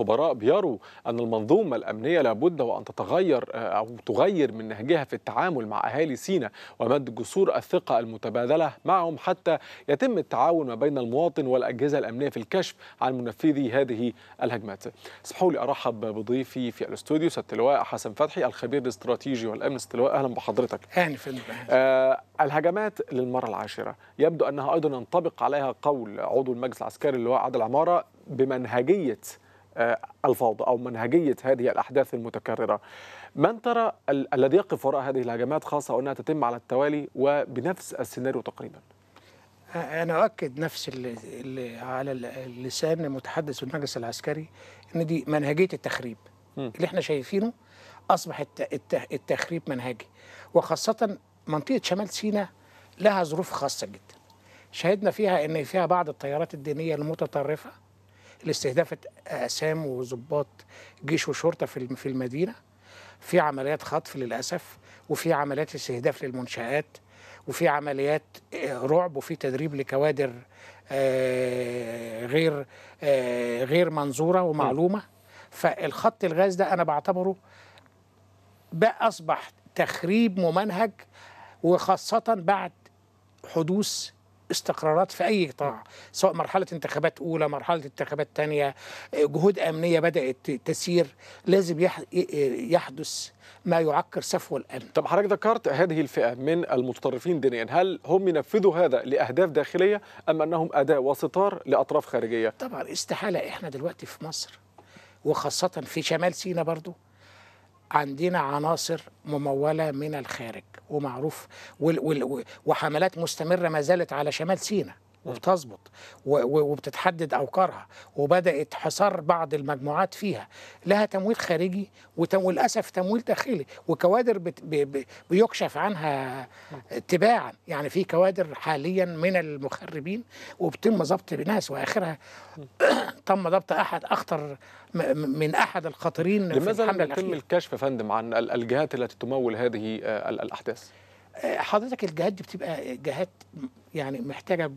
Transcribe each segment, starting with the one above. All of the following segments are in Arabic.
الخبراء بيروا أن المنظومة الأمنية لابد وأن تتغير آه، أو تغير من نهجها في التعامل مع أهالي سيناء ومد جسور الثقة المتبادلة معهم حتى يتم التعاون ما بين المواطن والأجهزة الأمنية في الكشف عن منفذي هذه الهجمات اسمحوا لي أرحب بضيفي في الاستوديو ست اللواء حسن فتحي الخبير الاستراتيجي والأمن اللواء أهلا بحضرتك أهلا في آه الهجمات للمرة العاشرة يبدو أنها أيضا ينطبق عليها قول عضو المجلس العسكري اللواء عادل عمارة بمنهجية آه، الفوضى أو منهجية هذه الأحداث المتكررة من ترى ال الذي يقف وراء هذه الهجمات خاصة وأنها تتم على التوالي وبنفس السيناريو تقريبا أنا أؤكد نفس اللي على اللسان متحدث المجلس العسكري أن دي منهجية التخريب م. اللي احنا شايفينه أصبح التخريب منهجي وخاصة منطقة شمال سيناء لها ظروف خاصة جدا شهدنا فيها أن فيها بعض التيارات الدينية المتطرفة لاستهداف أقسام وظباط جيش وشرطة في المدينة في عمليات خطف للأسف وفي عمليات استهداف للمنشآت وفي عمليات آه، رعب وفي تدريب لكوادر آه، غير آه، غير منظورة ومعلومة فالخط الغاز ده أنا بعتبره بقى أصبح تخريب ممنهج وخاصة بعد حدوث استقرارات في أي قطاع سواء مرحلة انتخابات أولى مرحلة انتخابات ثانية جهود أمنية بدأت تسير لازم يحدث ما يعكر سفو الأمن طب حضرتك ذكرت هذه الفئة من المتطرفين دينيا هل هم ينفذوا هذا لأهداف داخلية أم أنهم أداة وستار لأطراف خارجية؟ طبعا استحالة إحنا دلوقتي في مصر وخاصة في شمال سيناء برضه عندنا عناصر ممولة من الخارج ومعروف وحملات مستمرة ما زالت على شمال سيناء وبتظبط وبتتحدد اوكارها وبدات حصار بعض المجموعات فيها لها تمويل خارجي وللاسف تمويل داخلي وكوادر بيكشف عنها تباعا يعني في كوادر حاليا من المخربين وبتم ضبط ناس واخرها تم ضبط احد اخطر من احد الخاطرين لماذا لم يتم الكشف يا فندم عن الجهات التي تمول هذه آه، الاحداث؟ آه، حضرتك الجهات دي بتبقى جهات يعني محتاجه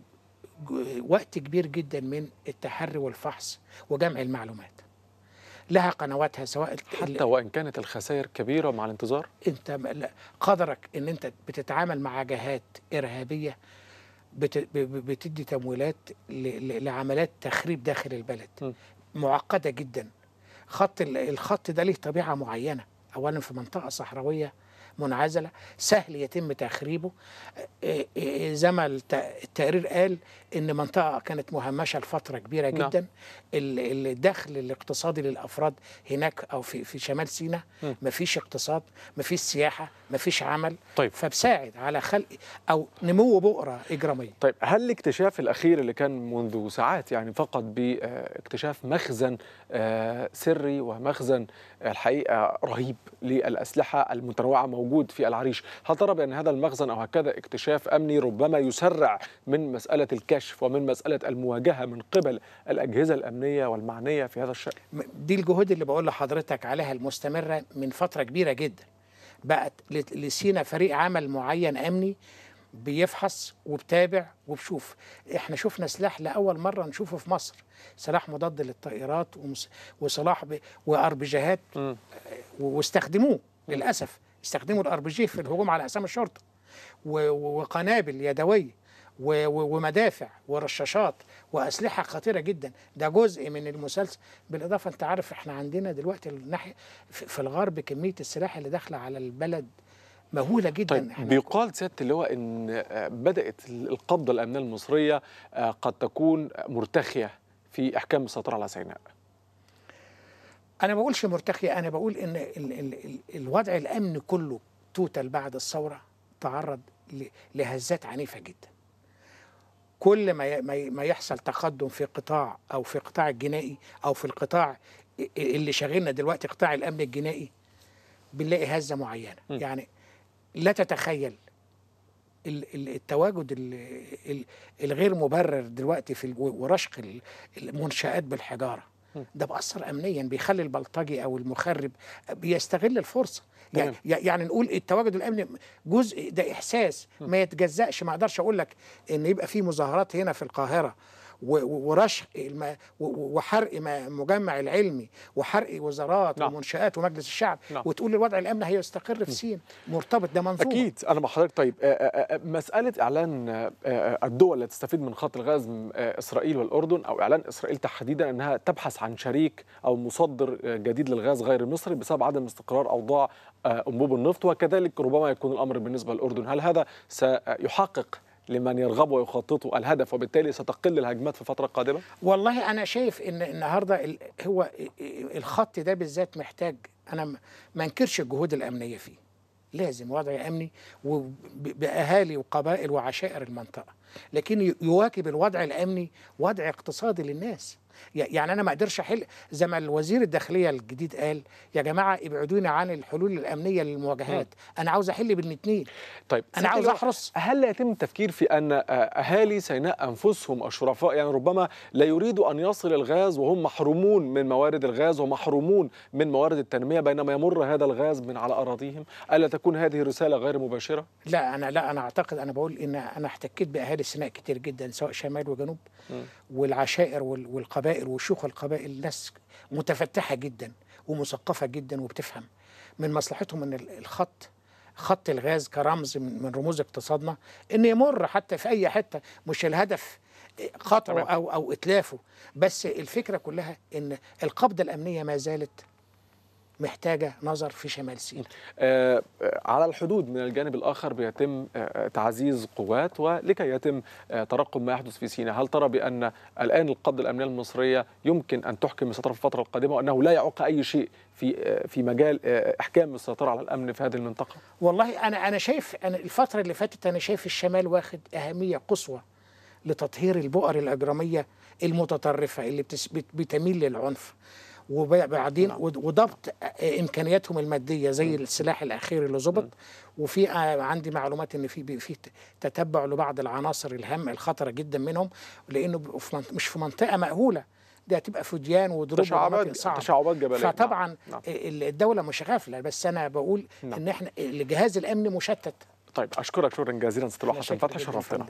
وقت كبير جدا من التحري والفحص وجمع المعلومات لها قنواتها سواء حتى وان كانت الخسائر كبيره مع الانتظار انت قدرك ان انت بتتعامل مع جهات ارهابيه بتدي تمويلات لعمليات تخريب داخل البلد معقده جدا خط الخط ده ليه طبيعه معينه اولا في منطقه صحراويه منعزلة سهل يتم تخريبه آه، آه، آه، زي ما التقرير قال إن منطقة كانت مهمشة لفترة كبيرة نعم. جدا الدخل الاقتصادي للأفراد هناك أو في, في شمال سيناء مفيش اقتصاد مفيش سياحة مفيش عمل طيب. فبساعد على خلق أو نمو بؤرة إجرامية طيب هل الاكتشاف الأخير اللي كان منذ ساعات يعني فقط باكتشاف مخزن سري ومخزن الحقيقة رهيب للأسلحة المتنوعة موجود في العريش هل ترى بأن هذا المخزن أو هكذا اكتشاف أمني ربما يسرع من مسألة الكشف ومن مسألة المواجهة من قبل الأجهزة الأمنية والمعنية في هذا الشأن دي الجهود اللي بقول لحضرتك عليها المستمرة من فترة كبيرة جدا بقت لسينا فريق عمل معين أمني بيفحص وبتابع وبشوف احنا شفنا سلاح لاول مره نشوفه في مصر سلاح مضاد للطائرات وسلاح واربجهات واستخدموه للاسف يستخدموا الار بي جي في الهجوم على اقسام الشرطه وقنابل يدويه ومدافع ورشاشات واسلحه خطيره جدا ده جزء من المسلسل بالاضافه انت عارف احنا عندنا دلوقتي الناحيه في الغرب كميه السلاح اللي داخله على البلد مهوله جدا طيب بيقال سياده اللواء ان آه، بدات القبضه الامنيه المصريه آه، قد تكون مرتخيه في احكام السيطره على سيناء انا ما بقولش مرتخيه انا بقول ان الـ الـ الـ الوضع الامن كله توتال بعد الثوره تعرض لهزات عنيفه جدا كل ما ما يحصل تقدم في قطاع او في قطاع الجنائي او في القطاع اللي شاغلنا دلوقتي قطاع الامن الجنائي بنلاقي هزه معينه م. يعني لا تتخيل التواجد الغير مبرر دلوقتي في ورشق المنشآت بالحجاره ده بأثر أمنيا بيخلي البلطجي أو المخرب بيستغل الفرصة يعني, يعني نقول التواجد الأمني جزء ده إحساس ما يتجزأش ما أقدرش أقول لك إن يبقى في مظاهرات هنا في القاهرة ورشح وحرق مجمع العلمي وحرق وزارات نعم. ومنشآت ومجلس الشعب نعم. وتقول الوضع الامن هيستقر في سين مرتبط ده منظومه اكيد انا مع حضرتك طيب آه، آه، آه، مساله اعلان الدول التي تستفيد من خط الغاز اسرائيل والاردن او اعلان اسرائيل تحديدا انها تبحث عن شريك او مصدر جديد للغاز غير المصري بسبب عدم استقرار اوضاع انبوب النفط وكذلك ربما يكون الامر بالنسبه للاردن هل هذا سيحقق لمن يرغبوا ويخططوا الهدف وبالتالي ستقل الهجمات في الفتره القادمه؟ والله انا شايف ان النهارده هو الخط ده بالذات محتاج انا ما انكرش الجهود الامنيه فيه لازم وضع امني وباهالي وقبائل وعشائر المنطقه لكن يواكب الوضع الامني وضع اقتصادي للناس يعني انا ما اقدرش احل زي ما الوزير الداخليه الجديد قال يا جماعه ابعدوني عن الحلول الامنيه للمواجهات انا عاوز احل بين الاثنين طيب انا عاوز احرص هل لا يتم التفكير في ان آه، اهالي سيناء انفسهم الشرفاء يعني ربما لا يريدوا ان يصل الغاز وهم محرومون من موارد الغاز ومحرومون من موارد التنميه بينما يمر هذا الغاز من على اراضيهم الا تكون هذه رساله غير مباشره لا انا لا انا اعتقد انا بقول ان انا احتكيت باهالي السماء كتير جدا سواء شمال وجنوب والعشائر والقبائل وشيوخ القبائل ناس متفتحه جدا ومثقفه جدا وبتفهم من مصلحتهم ان الخط خط الغاز كرمز من رموز اقتصادنا ان يمر حتى في اي حته مش الهدف قطعه او او اتلافه بس الفكره كلها ان القبضه الامنيه ما زالت محتاجه نظر في شمال سيناء. آه، آه، على الحدود من الجانب الاخر بيتم آه، تعزيز قوات ولكي يتم ترقب ما يحدث في سيناء، هل ترى بان الان القبضه الامنيه المصريه يمكن ان تحكم السيطره في الفتره القادمه وانه لا يعق اي شيء في في مجال احكام السيطره على الامن في هذه المنطقه؟ والله انا انا شايف انا الفتره اللي فاتت انا شايف الشمال واخد اهميه قصوى لتطهير البؤر الاجراميه المتطرفه اللي بتميل للعنف. وبعدين نعم. وضبط امكانياتهم الماديه زي السلاح الاخير اللي ظبط وفي آه، عندي معلومات ان في في تتبع لبعض العناصر الهامه الخطره جدا منهم لانه مش في منطقه مأهوله دي هتبقى فديان وضروب تشعبات صعبه تشعبات جبليه نعم. فطبعا نعم. الدوله مش غافله بس انا بقول نعم. ان احنا الجهاز الامني مشتت طيب اشكرك شكرا جزيلا استاذ حسن فتحي شرفتنا